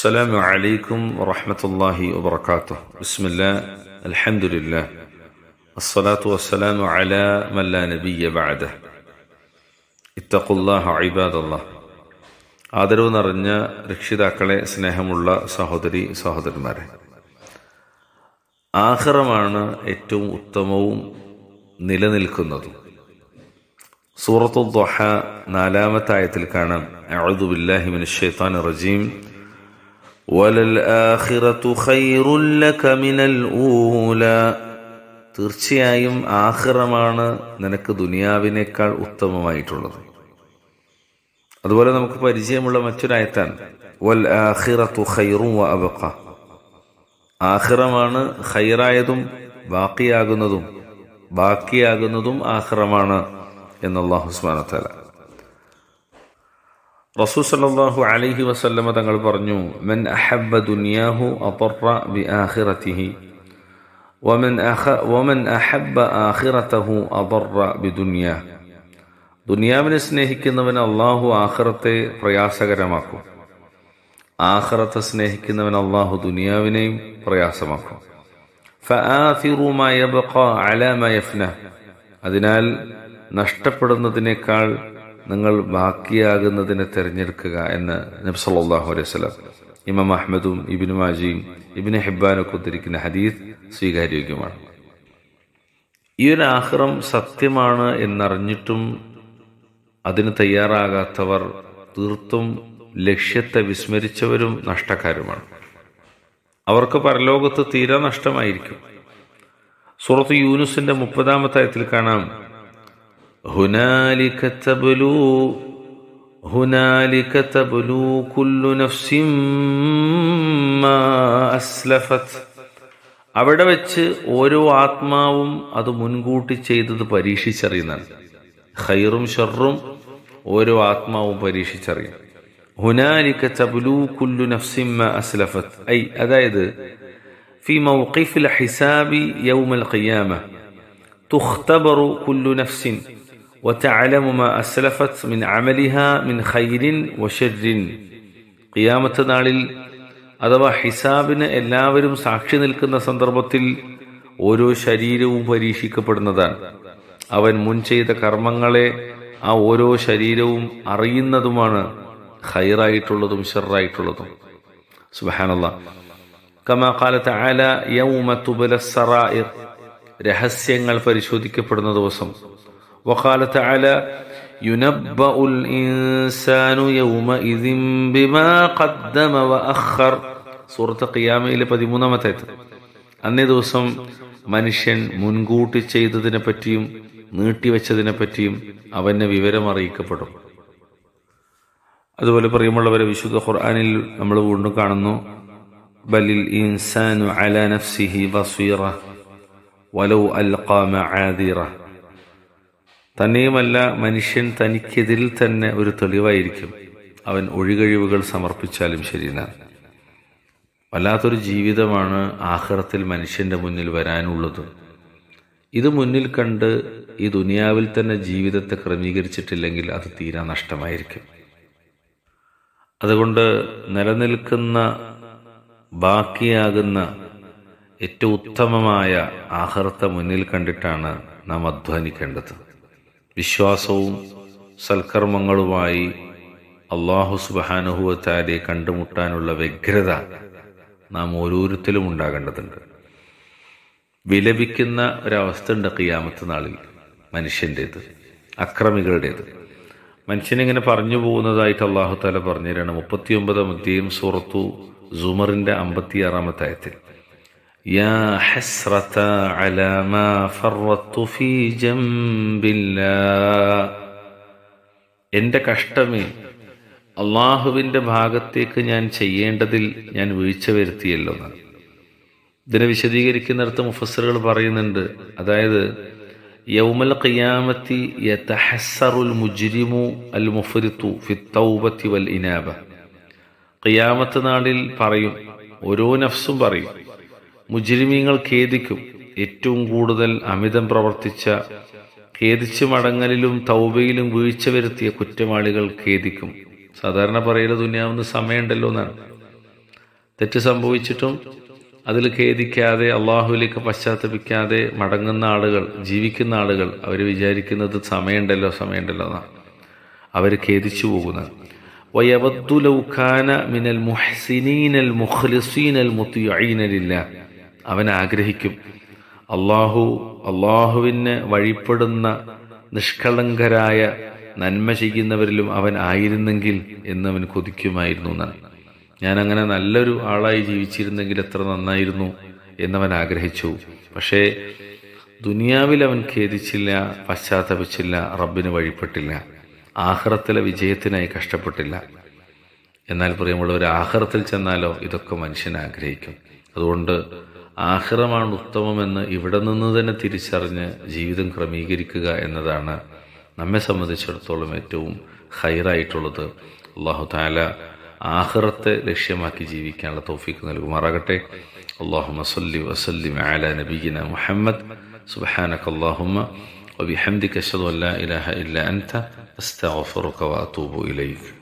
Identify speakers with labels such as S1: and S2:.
S1: السلام عليكم ورحمة الله وبركاته بسم الله الحمد لله الصلاة والسلام على من لا نبي بعده اتقوا الله عباد الله ആദരവ് നിറഞ്ഞ രക്ഷിതാക്കളെ സ്നേഹമുള്ള സഹോദരി സഹോദരന്മാരെ ആഹ്റമാണ് ഏറ്റവും ഉത്തമവും നിലനിൽക്കുന്നതും സൂറത്തുൽ ദൊഹ നാലാമത്തായത്തിൽ കാണാം അഴുദുബില്ലാഹിമിൻ ഷെയ്ത്താൻ റജീം വലൽആഖിറത്തു ഖൈറുൽ ലക മിനൽ തീർച്ചയായും ആഖിറമാണ് നിനക്ക് ദുനിയാവിനേക്കാൾ ഉത്തമമായിട്ടുള്ളത് അതുപോലെ നമുക്ക് പരിചയമുള്ള മറ്റൊരായത്താണ് വൽ ആഖിറത്തു ഖൈറും വ അബഖ ആഖിറമാണ് ഖൈറായതും ബാക്കിയാകുന്നതും ബാക്കിയാകുന്നതും ആഖിറമാണ് എന്നുള്ള സുബ്ഹാനഹു തആല റസൂ സല്ലാഹു അലഹി വസല്ലമ തങ്ങൾ പറഞ്ഞു മൻ അഹബ്ബ ദുനിയാഹു അതറ ബി ആഹിറത്തിഹി വമൻ അഹ വമൻ അഹബ്ബ ആഖിറതഹു അതറ ബി ദുനിയാ ദുനിയാവിനെ സ്നേഹിക്കുന്നവൻ അള്ളാഹു ആഖിറത്തെ പ്രയാസകരമാക്കും ആഹ്റത്തെ സ്നേഹിക്കുന്നവൻ അള്ളാഹു ദുനിയാവിനെയും പ്രയാസമാക്കും അതിനാൽ നഷ്ടപ്പെടുന്നതിനേക്കാൾ നിങ്ങൾ ബാക്കിയാകുന്നതിനെ തെരഞ്ഞെടുക്കുക എന്ന് നബ്സല്ലാഹു അലൈഹി സ്വലം ഇമാം അഹമ്മദും ഇബിനു മാജിയും ഇബിന് ഹിബാനൊക്കെ ഉദ്ധരിക്കുന്ന ഹദീസ് സ്വീകാര്യോഗ്യമാണ് ഈ ഒരു ആഹ്റം സത്യമാണ് എന്നറിഞ്ഞിട്ടും അതിന് തയ്യാറാകാത്തവർ തീർത്തും ലക്ഷ്യത്തെ വിസ്മരിച്ചവരും നഷ്ടക്കാരുമാണ് അവർക്ക് പരലോകത്ത് തീരെ നഷ്ടമായിരിക്കും സുഹൃത്ത് യൂനുസിന്റെ മുപ്പതാമത്തെ ആയത്തിൽ കാണാം هنالك تبلو هنالك تبلو كل نفس ما أسلفت അവിടെ വെച്ച് ഓരോ ആത്മാവും അത് മുൻകൂട്ടി ചെയ്തത് പരീക്ഷിച്ചറിയുന്നതാണ് ഖൈറും ഷെറും ഓരോ ആത്മാവും പരീക്ഷിച്ചറിയും ഹുനാലിക്ക തബ്ലൂ കുല്ലു നഫ്സിമ്മ അസ്ലഫത്ത് ഐ അതായത് ഫി മൗഖിഫിൽ ഹിസാബി യൗമൽ ഖിയാമ തുഖ്തബറു കുല്ലു നഫ്സിൻ وتعلم ما أسلفت من عملها من خير وشر قيامة നാളിൽ അഥവാ ഹിസാബിന് എല്ലാവരും സാക്ഷി നിൽക്കുന്ന സന്ദർഭത്തിൽ ഓരോ ശരീരവും പരീക്ഷിക്കപ്പെടുന്നതാണ് അവൻ മുൻ ചെയ്ത കർമ്മങ്ങളെ ആ ഓരോ ശരീരവും അറിയുന്നതുമാണ് ഹൈറായിട്ടുള്ളതും ഷെറായിട്ടുള്ളതും സുബാനല്ല കമാ കാലത്ത് യൗമ തുബല രഹസ്യങ്ങൾ പരിശോധിക്കപ്പെടുന്ന ദിവസം وقال تعالى ينبأ الإنسان يومئذ بما قدم وأخر സൂറത്ത് ഖിയാമയിലെ പതിമൂന്നാമത്തേത് അന്നേ ദിവസം മനുഷ്യൻ മുൻകൂട്ടി ചെയ്തതിനെ പറ്റിയും നീട്ടിവെച്ചതിനെ പറ്റിയും അവനെ വിവരം അറിയിക്കപ്പെടും അതുപോലെ പ്രിയമുള്ളവരെ വിശുദ്ധ ഖുർആാനിൽ നമ്മൾ വീണ്ടും കാണുന്നു ബലിൽ ഇൻസാനു അല നഫ്സിഹി ബസീറ വലൗ അൽഖാമ ആദിറ തന്നെയുമല്ല മനുഷ്യൻ തനിക്കെതിൽ തന്നെ ഒരു തെളിവായിരിക്കും അവൻ ഒഴികഴിവുകൾ സമർപ്പിച്ചാലും ശരിയാണ് വല്ലാത്തൊരു ജീവിതമാണ് ആഹ്റത്തിൽ മനുഷ്യന്റെ മുന്നിൽ വരാനുള്ളത് ഇത് മുന്നിൽ കണ്ട് ഈ ദുനിയാവിൽ തന്നെ ജീവിതത്തെ ക്രമീകരിച്ചിട്ടില്ലെങ്കിൽ അത് തീരാ നഷ്ടമായിരിക്കും അതുകൊണ്ട് നിലനിൽക്കുന്ന ബാക്കിയാകുന്ന ഏറ്റവും ഉത്തമമായ ആഹ്റത്തെ മുന്നിൽ കണ്ടിട്ടാണ് നാം അധ്വാനിക്കേണ്ടത് വിശ്വാസവും സൽക്കർമ്മങ്ങളുമായി അള്ളാഹു സുബാനുഹുവത്താരെ കണ്ടുമുട്ടാനുള്ള വ്യഗ്രത നാം ഓരോരുത്തരും ഉണ്ടാകേണ്ടതുണ്ട് വിലപിക്കുന്ന ഒരവസ്ഥ ഉണ്ട് കിയാമത്ത് നാളിൽ മനുഷ്യൻ്റേത് അക്രമികളുടേത് മനുഷ്യനിങ്ങനെ പറഞ്ഞു പോകുന്നതായിട്ട് അള്ളാഹു താല പറഞ്ഞു തരാണ് അധ്യയം സുറത്തു സുമറിൻ്റെ അമ്പത്തിയാറാമത്തെ ആയത്തിൽ يا حسرة على ما فرطت في جنب الله എന്റെ കഷ്ടമേ അള്ളാഹുവിന്റെ ഭാഗത്തേക്ക് ഞാൻ ചെയ്യേണ്ടതിൽ ഞാൻ വീഴ്ച വരുത്തിയല്ലോ ഇതിനെ വിശദീകരിക്കുന്നിടത്ത് മുഫസറുകൾ പറയുന്നുണ്ട് അതായത് യൗമൽ ഖിയാമത്തി യതഹസ്സറുൽ മുജ്രിമു അൽ മുഫരിത്തു വൽ ഇനാബ ഖിയാമത്ത് നാളിൽ പറയും ഓരോ നഫ്സും പറയും മുജ്രിമീങ്ങൾ ഖേദിക്കും ഏറ്റവും കൂടുതൽ അമിതം പ്രവർത്തിച്ച ഖേദിച്ചു മടങ്ങലിലും തൗബയിലും വീഴ്ച വരുത്തിയ കുറ്റവാളികൾ ഖേദിക്കും സാധാരണ പറയൽ ദുനിയാവുന്ന സമയമുണ്ടല്ലോ എന്നാണ് തെറ്റ് സംഭവിച്ചിട്ടും അതിൽ ഖേദിക്കാതെ അള്ളാഹുലേക്ക് പശ്ചാത്തപിക്കാതെ മടങ്ങുന്ന ആളുകൾ ജീവിക്കുന്ന ആളുകൾ അവർ വിചാരിക്കുന്നത് സമയമുണ്ടല്ലോ സമയമുണ്ടല്ലോ എന്നാണ് അവർ ഖേദിച്ചു പോകുന്നത് വയവത്തുലൗഖാന മിനൽ മുഹ്സിനീനൽ മുഖ്ലിസീനൽ മുത്തുയീനലില്ല അവൻ ആഗ്രഹിക്കും അള്ളാഹു അള്ളാഹുവിന് വഴിപ്പെടുന്ന നിഷ്കളങ്കരായ നന്മ ചെയ്യുന്നവരിലും അവൻ ആയിരുന്നെങ്കിൽ എന്ന് അവൻ കൊതിക്കുമായിരുന്നു എന്നാണ് ഞാൻ അങ്ങനെ നല്ലൊരു ആളായി ജീവിച്ചിരുന്നെങ്കിൽ എത്ര നന്നായിരുന്നു എന്നവൻ ആഗ്രഹിച്ചു പക്ഷേ ദുനിയാവിൽ അവൻ ഖേദിച്ചില്ല പശ്ചാത്തപിച്ചില്ല റബ്ബിന് വഴിപ്പെട്ടില്ല ആഹ്റത്തിലെ വിജയത്തിനായി കഷ്ടപ്പെട്ടില്ല എന്നാൽ പ്രിയമുള്ളവർ ആഹ്റത്തിൽ ചെന്നാലോ ഇതൊക്കെ മനുഷ്യൻ ആഗ്രഹിക്കും അതുകൊണ്ട് ആഹ്റമാണ് ഉത്തമമെന്ന് ഇവിടെ നിന്ന് തന്നെ തിരിച്ചറിഞ്ഞ് ജീവിതം ക്രമീകരിക്കുക എന്നതാണ് നമ്മെ സംബന്ധിച്ചിടത്തോളം ഏറ്റവും ഹൈറായിട്ടുള്ളത് അള്ളാഹു താല ആഹ്റത്തെ ലക്ഷ്യമാക്കി ജീവിക്കാനുള്ള തോഫിക്ക് നൽകുമാറാകട്ടെ അള്ളാഹു മസല്ലി വസല്ലി അല നബീന മുഹമ്മദ് സുബാനക് അള്ളാഹുമ്മ وبحمدك أشهد أن لا إله إلا أنت